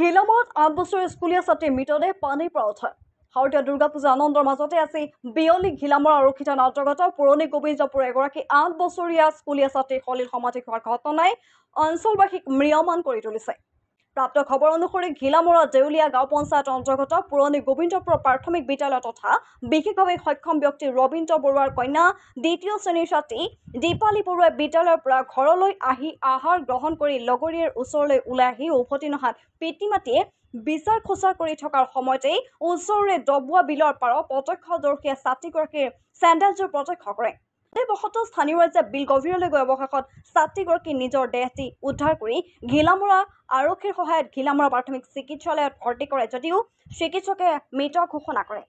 গেলামৰত আঠ বছৰীয়া স্কুলীয়া ছাত্ৰী মৃতদেহ পানীৰ পৰা উঠে ভাৰতীয় দুৰ্গা পূজা আনন্দৰ মাজতে আছে বিয়লি ঘিলামৰ আৰক্ষী থানাৰ অন্তৰ্গত পুৰণি গোবিন্দপুৰ এগৰাকী আঠ বছৰীয়া স্কুলীয়া ছাত্ৰীৰ শলীল সমাধিক হোৱাৰ ঘটনাই অঞ্চলবাসীক ম্ৰিয়মান কৰি তুলিছে প্ৰাপ্ত খবৰ অনুসৰি ঘিলামূৰৰ দেউলীয়া গাঁও পঞ্চায়ত অন্তৰ্গত পুৰণি গোবিন্দপুৰৰ প্ৰাথমিক বিদ্যালয় তথা বিশেষভাৱে সক্ষম ব্যক্তি ৰবীন্দ্ৰ বৰুৱাৰ কন্যা দ্বিতীয় শ্ৰেণীৰ ছাত্ৰী দীপালী বৰুৱাই বিদ্যালয়ৰ পৰা ঘৰলৈ আহি আহাৰ গ্ৰহণ কৰি লগৰীয়াৰ ওচৰলৈ ওলাই আহি উভতি নহাত পিতৃ মাতৃয়ে বিচাৰ খোচাৰ কৰি থকাৰ সময়তেই ওচৰৰে ডবোৱা বিলৰ পাৰ প্ৰত্যক্ষদৰ্শীয়ে ছাত্ৰীগৰাকীৰ চেণ্ডেলযোৰ প্ৰত্যক্ষ কৰে অসুস্থতাবশতঃ স্থানীয় ৰাজ্য বিল গভীৰলৈ গৈ অৱশেষত ছাত্ৰীগৰাকী নিজৰ দেহটি উদ্ধাৰ কৰি ঘিলামৰা আৰক্ষীৰ সহায়ত ঘিলামৰা প্ৰাথমিক চিকিৎসালয়ত ভৰ্তি কৰে যদিও চিকিৎসকে মৃত ঘোষণা কৰে